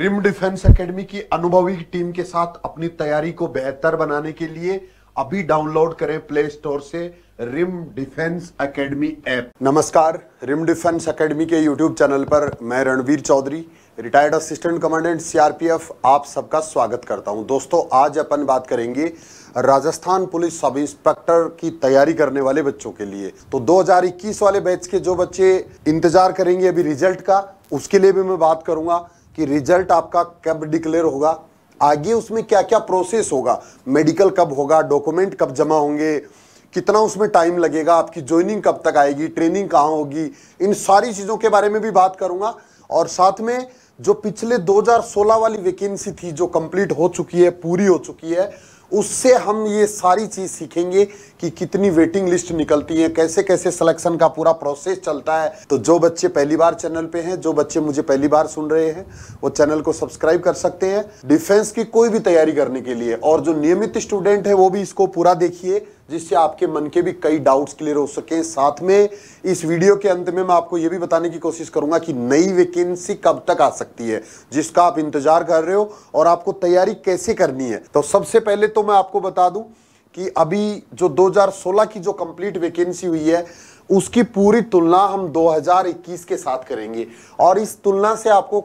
rim defence academy की अनुभवी team के साथ अपनी तैयारी को बेहतर बनाने के लिए अभी डाउनलोड करें प्ले स्टोर से रिम डिफेंस एकेडमी ऐप नमस्कार रिम डिफेंस एकेडमी के यूट्यूब चैनल पर मैं Ranveer Chaudhary retired assistant commandant CRPF आप सबका स्वागत करता हूं दोस्तों आज अपन बात करेंगे राजस्थान पुलिस सब इंस्पेक्टर की तैयारी करने वाले बच्चों के लिए तो 2021 वाले बैच के जो बच्चे इंतजार करेंगे अभी रिजल्ट का उसके लिए भी मैं बात करूंगा कि रिजल्ट आपका कब डिक्लेयर होगा आगे उसमें क्या क्या प्रोसेस होगा मेडिकल कब होगा डॉक्यूमेंट कब जमा होंगे कितना उसमें टाइम लगेगा आपकी ज्वाइनिंग कब तक आएगी ट्रेनिंग कहाँ होगी इन सारी चीज़ों के बारे में भी बात करूँगा और साथ में जो पिछले 2016 वाली वैकेंसी थी जो कंप्लीट हो चुकी है पूरी हो चुकी है उससे हम ये सारी चीज़ सीखेंगे कि कितनी वेटिंग लिस्ट निकलती है कैसे कैसे सिलेक्शन का पूरा प्रोसेस चलता है तो जो बच्चे पहली बार चैनल पे हैं जो बच्चे मुझे पहली बार सुन रहे हैं वो चैनल को सब्सक्राइब कर सकते हैं डिफेंस की कोई भी तैयारी करने के लिए और जो नियमित स्टूडेंट है वो भी इसको पूरा देखिए जिससे आपके मन के भी कई डाउट्स क्लियर हो सके साथ में इस वीडियो के अंत में मैं आपको ये भी बताने की कोशिश करूंगा कि नई वैकेंसी कब तक आ सकती है जिसका आप इंतजार कर रहे हो और आपको तैयारी कैसे करनी है तो सबसे पहले तो मैं आपको बता दूं कि अभी जो 2016 की जो कंप्लीट वैकेंसी हुई है उसकी पूरी तुलना हम 2021 के साथ करेंगे और इस तुलना से आपको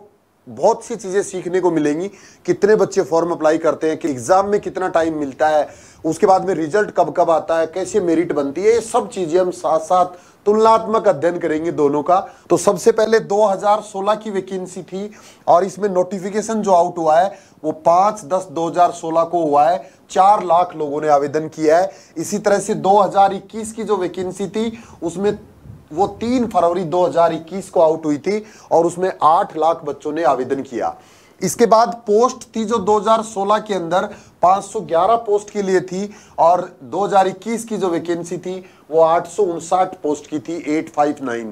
बहुत सी चीज़ें सीखने को मिलेंगी कितने बच्चे फॉर्म अप्लाई करते हैं कि एग्ज़ाम में कितना टाइम मिलता है उसके बाद में रिजल्ट कब कब आता है कैसे मेरिट बनती है ये सब चीज़ें हम साथ साथ तुलनात्मक अध्ययन करेंगे दोनों का तो सबसे पहले 2016 की वैकेंसी थी और इसमें नोटिफिकेशन जो आउट हुआ है वो पांच दस दो को हुआ है चार लाख लोगों ने आवेदन किया है इसी तरह से 2021 की जो वैकेंसी थी उसमें वो तीन फरवरी 2021 को आउट हुई थी और उसमें आठ लाख बच्चों ने आवेदन किया इसके बाद पोस्ट थी जो 2016 के अंदर 511 पोस्ट के लिए थी और 2021 की जो वैकेंसी थी वो आठ पोस्ट की थी 859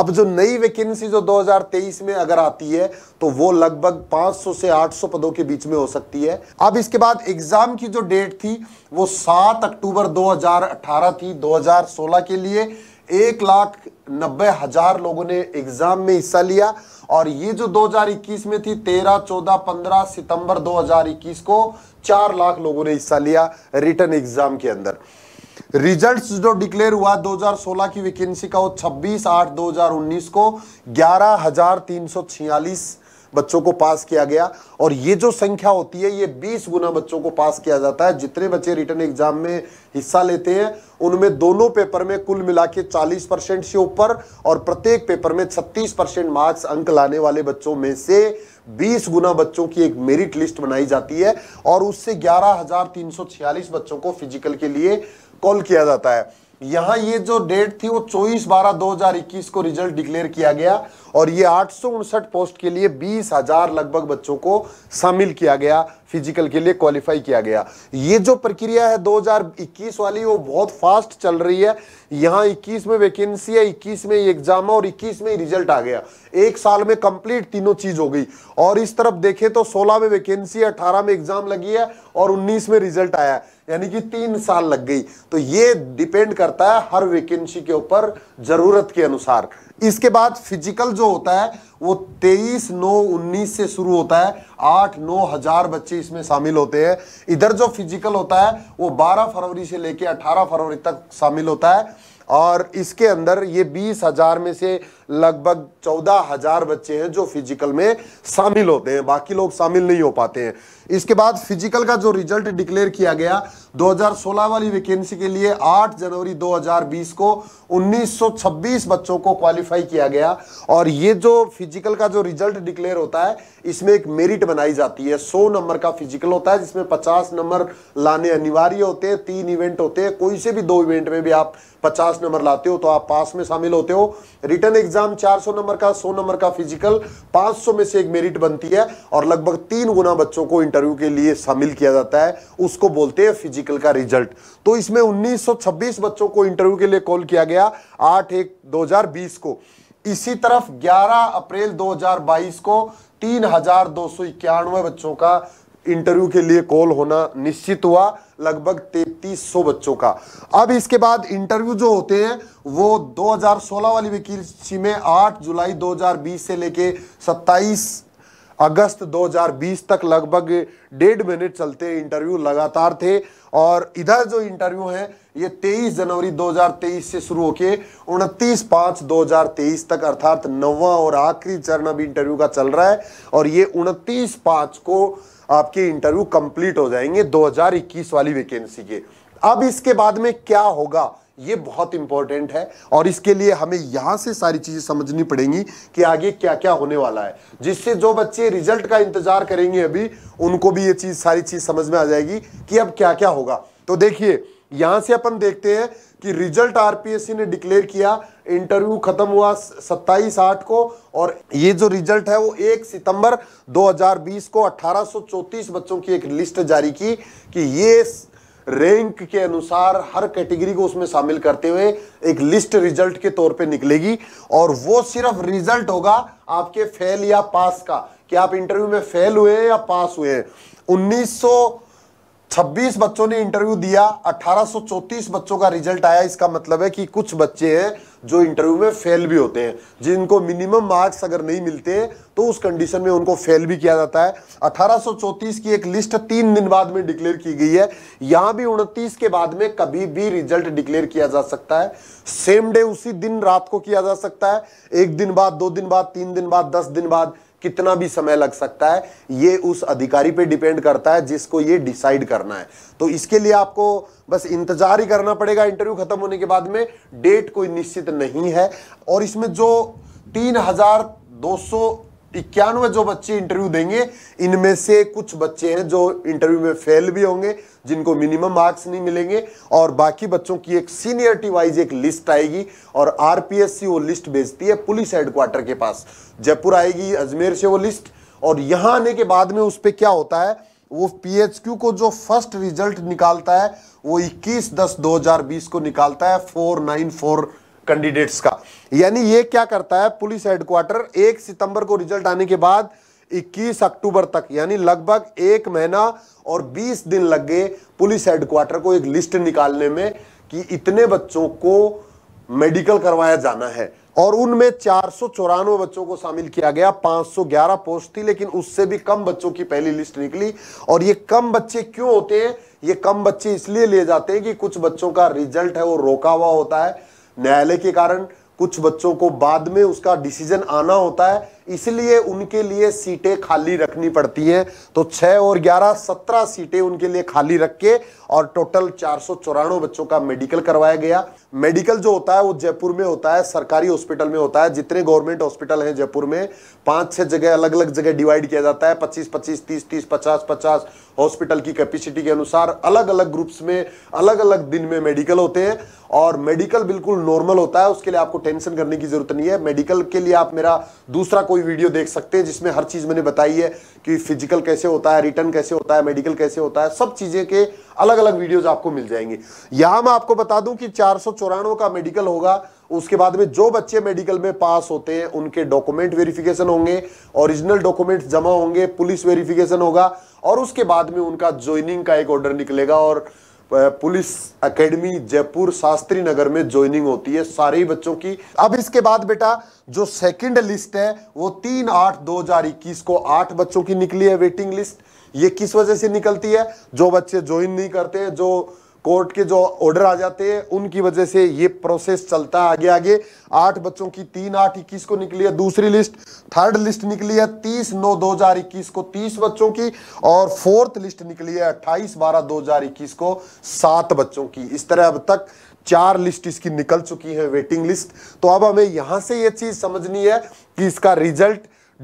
अब जो नई वैकेंसी जो 2023 में अगर आती है तो वो लगभग 500 से 800 पदों के बीच में हो सकती है अब इसके बाद एग्जाम की जो डेट थी वो 7 अक्टूबर 2018 थी 2016 के लिए एक लाख नब्बे हजार लोगों ने एग्जाम में हिस्सा लिया और ये जो 2021 में थी 13, 14, 15 सितंबर 2021 को चार लाख लोगों ने हिस्सा लिया रिटर्न एग्जाम के अंदर रिजल्ट्स जो डिक्लेयर हुआ 2016 की वैकेंसी का वो 26 आठ 2019 को ग्यारह हजार तीन सौ छियालीस बच्चों को पास किया गया और ये जो संख्या होती है ये 20 गुना बच्चों को पास किया जाता है जितने बच्चे रिटर्न एग्जाम में हिस्सा लेते हैं उनमें दोनों पेपर में कुल मिला के चालीस परसेंट से ऊपर और प्रत्येक पेपर में छत्तीस परसेंट मार्क्स अंक लाने वाले बच्चों में से 20 गुना बच्चों की एक मेरिट लिस्ट बनाई जाती है और उससे ग्यारह बच्चों को फिजिकल के लिए कॉल किया जाता है यहाँ ये जो डेट थी वो 24 बारह 2021 को रिजल्ट डिक्लेयर किया गया और ये आठ पोस्ट के लिए बीस हजार लगभग बच्चों को शामिल किया गया फिजिकल के लिए क्वालिफाई किया गया ये जो प्रक्रिया है 2021 वाली वो बहुत फास्ट चल रही है यहां 21 में वैकेंसी है 21 में एग्जाम है और 21 में रिजल्ट आ गया एक साल में कंप्लीट तीनों चीज हो गई और इस तरफ देखें तो सोलह में वैकेंसी है में एग्जाम लगी है और उन्नीस में रिजल्ट आया है यानी कि तीन साल लग गई तो ये डिपेंड करता है हर वैकेंसी के ऊपर जरूरत के अनुसार इसके बाद फिजिकल जो होता है वो 23 नौ 19 से शुरू होता है आठ नौ हजार बच्चे इसमें शामिल होते हैं इधर जो फिजिकल होता है वो 12 फरवरी से लेकर 18 फरवरी तक शामिल होता है और इसके अंदर ये बीस हजार में से लगभग चौदह हजार बच्चे हैं जो फिजिकल में शामिल होते हैं बाकी लोग शामिल नहीं हो पाते हैं इसके बाद फिजिकल का जो रिजल्ट डिक्लेयर किया गया 2016 वाली वैकेंसी के लिए 8 जनवरी 2020 को 1926 बच्चों को क्वालिफाई किया गया और ये जो फिजिकल का जो रिजल्ट डिक्लेयर होता है इसमें एक मेरिट बनाई जाती है 100 नंबर का फिजिकल होता है जिसमें 50 नंबर लाने अनिवार्य होते हैं तीन इवेंट होते हैं कोई से भी दो इवेंट में भी आप पचास नंबर लाते हो तो आप पास में शामिल होते हो रिटर्न एग्जाम एग्जाम 400 नंबर का 100 नंबर का फिजिकल 500 में से एक मेरिट बनती है और लगभग तीन गुना बच्चों को इंटरव्यू के लिए शामिल किया जाता है उसको बोलते हैं फिजिकल का रिजल्ट तो इसमें 1926 बच्चों को इंटरव्यू के लिए कॉल किया गया आठ एक दो को इसी तरफ 11 अप्रैल 2022 को तीन बच्चों का इंटरव्यू के लिए कॉल होना निश्चित हुआ लगभग 3300 बच्चों का अब इसके बाद इंटरव्यू जो होते हैं वो 2016 वाली वकील में 8 जुलाई 2020 से लेके 27 अगस्त 2020 तक लगभग डेढ़ महीने चलते इंटरव्यू लगातार थे और इधर जो इंटरव्यू है ये 23 जनवरी 2023 से शुरू होके 29 पाँच 2023 तक अर्थात नौवा और आखिरी चरण अब इंटरव्यू का चल रहा है और ये 29 पाँच को आपके इंटरव्यू कंप्लीट हो जाएंगे 2021 वाली वैकेंसी के अब इसके बाद में क्या होगा ये बहुत इंपॉर्टेंट है और इसके लिए हमें यहां से सारी चीज़ें समझनी पड़ेंगी कि आगे क्या क्या होने वाला है जिससे जो बच्चे रिजल्ट का इंतजार करेंगे अभी उनको भी ये चीज़ सारी चीज़ समझ में आ जाएगी कि अब क्या क्या होगा तो देखिए यहाँ से अपन देखते हैं कि रिजल्ट आरपीएससी ने डिक्लेयर किया इंटरव्यू खत्म हुआ सत्ताईस आठ को और ये जो रिजल्ट है वो एक सितंबर 2020 को अठारह बच्चों की एक लिस्ट जारी की कि ये रैंक के अनुसार हर कैटेगरी को उसमें शामिल करते हुए एक लिस्ट रिजल्ट के तौर पे निकलेगी और वो सिर्फ रिजल्ट होगा आपके फेल या पास का कि आप इंटरव्यू में फेल हुए या पास हुए उन्नीस छब्बीस बच्चों ने इंटरव्यू दिया अठारह बच्चों का रिजल्ट आया इसका मतलब है कि कुछ बच्चे हैं जो इंटरव्यू में फेल भी होते हैं जिनको मिनिमम मार्क्स अगर नहीं मिलते तो उस कंडीशन में उनको फेल भी किया जाता है अठारह की एक लिस्ट तीन दिन बाद में डिक्लेयर की गई है यहां भी उनतीस के बाद में कभी भी रिजल्ट डिक्लेयर किया जा सकता है सेम डे उसी दिन रात को किया जा सकता है एक दिन बाद दो दिन बाद तीन दिन बाद दस दिन बाद कितना भी समय लग सकता है ये उस अधिकारी पे डिपेंड करता है जिसको ये डिसाइड करना है तो इसके लिए आपको बस इंतजार ही करना पड़ेगा इंटरव्यू खत्म होने के बाद में डेट कोई निश्चित नहीं है और इसमें जो तीन हजार दो सौ इक्यानवे जो बच्चे इंटरव्यू देंगे इनमें से कुछ बच्चे हैं जो इंटरव्यू में फेल भी होंगे जिनको मिनिमम मार्क्स नहीं मिलेंगे और बाकी बच्चों की एक सीनियरिटी वाइज एक लिस्ट आएगी और आरपीएससी वो लिस्ट भेजती है पुलिस हेडक्वार्टर के पास जयपुर आएगी अजमेर से वो लिस्ट और यहां आने के बाद में उस पर क्या होता है वो पीएचक्यू को जो फर्स्ट रिजल्ट निकालता है वो 21 दस 2020 को निकालता है 4940 कैंडिडेट्स का यानी ये क्या करता है पुलिस हेडक्वार्टर एक सितंबर को रिजल्ट आने के बाद 21 अक्टूबर तक यानी लगभग एक महीना और 20 दिन लग गए पुलिस हेडक्वार्टर को एक लिस्ट निकालने में कि इतने बच्चों को मेडिकल करवाया जाना है और उनमें चार बच्चों को शामिल किया गया 511 पोस्ट थी लेकिन उससे भी कम बच्चों की पहली लिस्ट निकली और ये कम बच्चे क्यों होते हैं ये कम बच्चे इसलिए ले जाते हैं कि कुछ बच्चों का रिजल्ट है वो रोका हुआ होता है न्यायालय के कारण कुछ बच्चों को बाद में उसका डिसीजन आना होता है इसलिए उनके लिए सीटें खाली रखनी पड़ती हैं तो 6 और ग्यारह सत्रह सीटें उनके लिए खाली रख के और टोटल चार बच्चों का मेडिकल करवाया गया मेडिकल जो होता है वो जयपुर में होता है सरकारी हॉस्पिटल में होता है जितने गवर्नमेंट हॉस्पिटल हैं जयपुर में पाँच छः जगह अलग अलग जगह डिवाइड किया जाता है पच्चीस पच्चीस तीस तीस पचास पचास हॉस्पिटल की कैपेसिटी के अनुसार अलग अलग ग्रुप्स में अलग अलग दिन में मेडिकल होते हैं और मेडिकल बिल्कुल नॉर्मल होता है उसके लिए आपको टेंशन करने की जरूरत नहीं है मेडिकल के लिए आप मेरा दूसरा कोई कोई वीडियो देख सकते हैं जिसमें हर चीज़ मैंने बताई है कि फिजिकल कैसे होता है रिटर्न कैसे होता है मेडिकल कैसे होता है सब चीज़ें के अलग अलग वीडियोज आपको मिल जाएंगे यहां मैं आपको बता दूं कि चार का मेडिकल होगा उसके बाद में जो बच्चे मेडिकल में पास होते हैं उनके डॉक्यूमेंट वेरिफिकेशन होंगे ओरिजिनल डॉक्यूमेंट जमा होंगे पुलिस वेरिफिकेशन होगा और उसके बाद में उनका ज्वाइनिंग का एक ऑर्डर निकलेगा और पुलिस एकेडमी जयपुर शास्त्री नगर में ज्वाइनिंग होती है सारे ही बच्चों की अब इसके बाद बेटा जो सेकंड लिस्ट है वो तीन आठ दो हजार इक्कीस को आठ बच्चों की निकली है वेटिंग लिस्ट ये किस वजह से निकलती है जो बच्चे ज्वाइन नहीं करते जो कोर्ट के जो ऑर्डर आ जाते हैं उनकी वजह से ये प्रोसेस चलता है आगे आगे आठ बच्चों की तीन आठ इक्कीस को निकली है दूसरी लिस्ट थर्ड लिस्ट निकली है तीस नौ दो हजार इक्कीस को तीस बच्चों की और फोर्थ लिस्ट निकली है अट्ठाईस बारह दो हजार इक्कीस को सात बच्चों की इस तरह अब तक चार लिस्ट इसकी निकल चुकी है वेटिंग लिस्ट तो अब हमें यहां से ये चीज समझनी है कि इसका रिजल्ट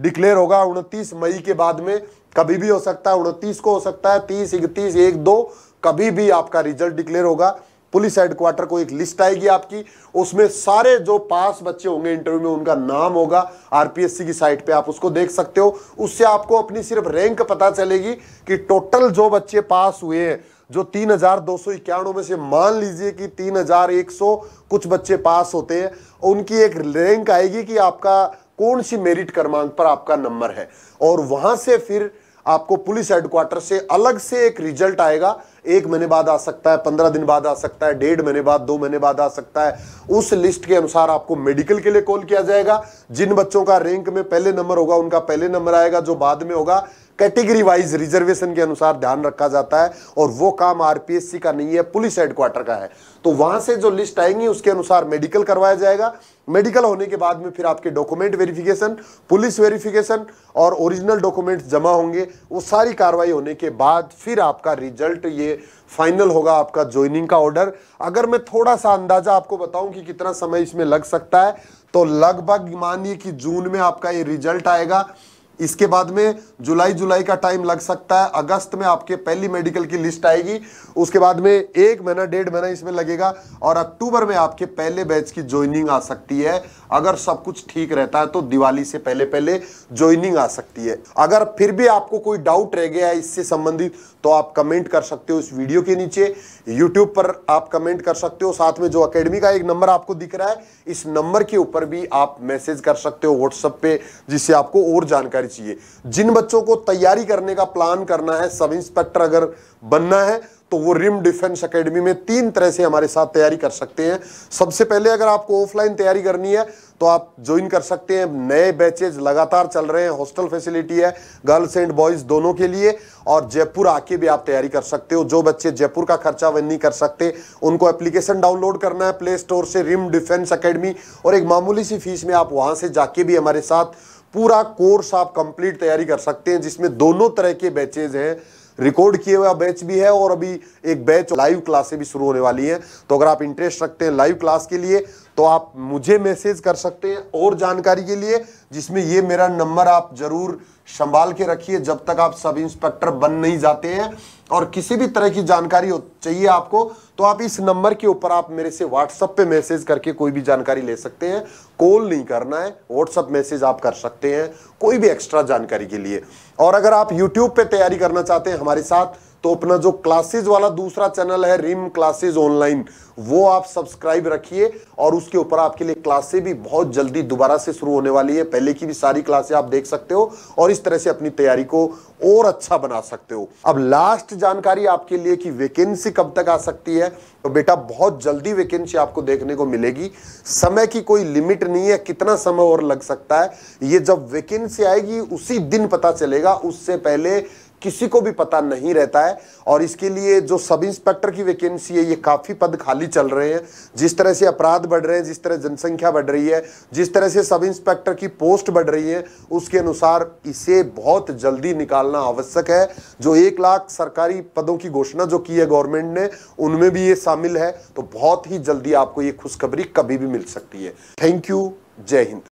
डिक्लेयर होगा उनतीस मई के बाद में कभी भी हो सकता है उनतीस को हो सकता है तीस इकतीस एक दो कभी भी आपका रिजल्ट डिक्लेयर होगा पुलिस हेडक्वार्टर को एक लिस्ट आएगी आपकी उसमें सारे जो पास बच्चे होंगे इंटरव्यू में उनका नाम होगा आरपीएससी की साइट पे आप उसको देख सकते हो उससे आपको अपनी सिर्फ रैंक पता चलेगी कि टोटल जो बच्चे पास हुए हैं जो तीन हजार दो सौ इक्यानवे में से मान लीजिए कि तीन हजार एक सौ कुछ बच्चे पास होते हैं उनकी एक रैंक आएगी कि आपका कौन सी मेरिट क्रमांक पर आपका नंबर है और वहां से फिर आपको पुलिस हेडक्वार्टर से अलग से एक रिजल्ट आएगा एक महीने बाद आ सकता है पंद्रह दिन बाद आ सकता है डेढ़ महीने बाद दो महीने बाद आ सकता है उस लिस्ट के अनुसार आपको मेडिकल के लिए कॉल किया जाएगा जिन बच्चों का रैंक में पहले नंबर होगा उनका पहले नंबर आएगा जो बाद में होगा कैटेगरी वाइज रिजर्वेशन के अनुसार ध्यान रखा जाता है और वो काम आरपीएससी का नहीं है पुलिस हेडक्वार्टर का है तो वहां से जो लिस्ट आएंगी उसके अनुसार मेडिकल करवाया जाएगा मेडिकल होने के बाद में फिर आपके डॉक्यूमेंट वेरिफिकेशन पुलिस वेरिफिकेशन और ओरिजिनल डॉक्यूमेंट जमा होंगे वो सारी कार्रवाई होने के बाद फिर आपका रिजल्ट ये फाइनल होगा आपका ज्वाइनिंग का ऑर्डर अगर मैं थोड़ा सा अंदाजा आपको बताऊं कि कितना समय इसमें लग सकता है तो लगभग मानिए कि जून में आपका ये रिजल्ट आएगा इसके बाद में जुलाई जुलाई का टाइम लग सकता है अगस्त में आपके पहली मेडिकल की लिस्ट आएगी उसके बाद में एक महीना डेढ़ महीना इसमें लगेगा और अक्टूबर में आपके पहले बैच की ज्वाइनिंग आ सकती है अगर सब कुछ ठीक रहता है तो दिवाली से पहले पहले ज्वाइनिंग आ सकती है अगर फिर भी आपको कोई डाउट रह गया इससे संबंधित तो आप कमेंट कर सकते हो इस वीडियो के नीचे यूट्यूब पर आप कमेंट कर सकते हो साथ में जो अकेडमी का एक नंबर आपको दिख रहा है इस नंबर के ऊपर भी आप मैसेज कर सकते हो व्हाट्सएप पे जिससे आपको और जानकारी चाहिए जिन बच्चों को तैयारी करने का प्लान करना है सब इंस्पेक्टर अगर बनना है तो वो रिम डिफेंस एकेडमी में तीन तरह से हमारे साथ तैयारी कर सकते हैं सबसे पहले अगर आपको ऑफलाइन तैयारी करनी है तो आप ज्वाइन कर सकते हैं नए बैचेज लगातार चल रहे हैं हॉस्टल फैसिलिटी है गर्ल्स एंड बॉयज दोनों के लिए और जयपुर आके भी आप तैयारी कर सकते हो जो बच्चे जयपुर का खर्चा वह नहीं कर सकते उनको एप्लीकेशन डाउनलोड करना है प्ले स्टोर से रिम डिफेंस अकेडमी और एक मामूली सी फीस में आप वहां से जाके भी हमारे साथ पूरा कोर्स आप कंप्लीट तैयारी कर सकते हैं जिसमें दोनों तरह के बैचेज हैं रिकॉर्ड किए हुआ बैच भी है और अभी एक बैच लाइव क्लासे भी शुरू होने वाली है तो अगर आप इंटरेस्ट रखते हैं लाइव क्लास के लिए तो आप मुझे मैसेज कर सकते हैं और जानकारी के लिए जिसमें ये मेरा नंबर आप जरूर संभाल के रखिए जब तक आप सब इंस्पेक्टर बन नहीं जाते हैं और किसी भी तरह की जानकारी चाहिए आपको तो आप इस नंबर के ऊपर आप मेरे से व्हाट्सअप पे मैसेज करके कोई भी जानकारी ले सकते हैं कॉल नहीं करना है व्हाट्सअप मैसेज आप कर सकते हैं कोई भी एक्स्ट्रा जानकारी के लिए और अगर आप यूट्यूब पर तैयारी करना चाहते हैं हमारे साथ तो अपना जो क्लासेज वाला दूसरा चैनल है रिम क्लासेज ऑनलाइन वो आप सब्सक्राइब रखिए और उसके ऊपर आपके लिए क्लासे भी बहुत जल्दी दोबारा से शुरू होने वाली है पहले की भी सारी क्लासे आप देख सकते हो और इस तरह से अपनी तैयारी को और अच्छा बना सकते हो अब लास्ट जानकारी आपके लिए कि वैकेंसी कब तक आ सकती है तो बेटा बहुत जल्दी वैकेंसी आपको देखने को मिलेगी समय की कोई लिमिट नहीं है कितना समय और लग सकता है ये जब वैकेंसी आएगी उसी दिन पता चलेगा उससे पहले किसी को भी पता नहीं रहता है और इसके लिए जो सब इंस्पेक्टर की वैकेंसी है ये काफ़ी पद खाली चल रहे हैं जिस तरह से अपराध बढ़ रहे हैं जिस तरह जनसंख्या बढ़ रही है जिस तरह से सब इंस्पेक्टर की पोस्ट बढ़ रही है उसके अनुसार इसे बहुत जल्दी निकालना आवश्यक है जो एक लाख सरकारी पदों की घोषणा जो की है गवर्नमेंट ने उनमें भी ये शामिल है तो बहुत ही जल्दी आपको ये खुशखबरी कभी भी मिल सकती है थैंक यू जय हिंद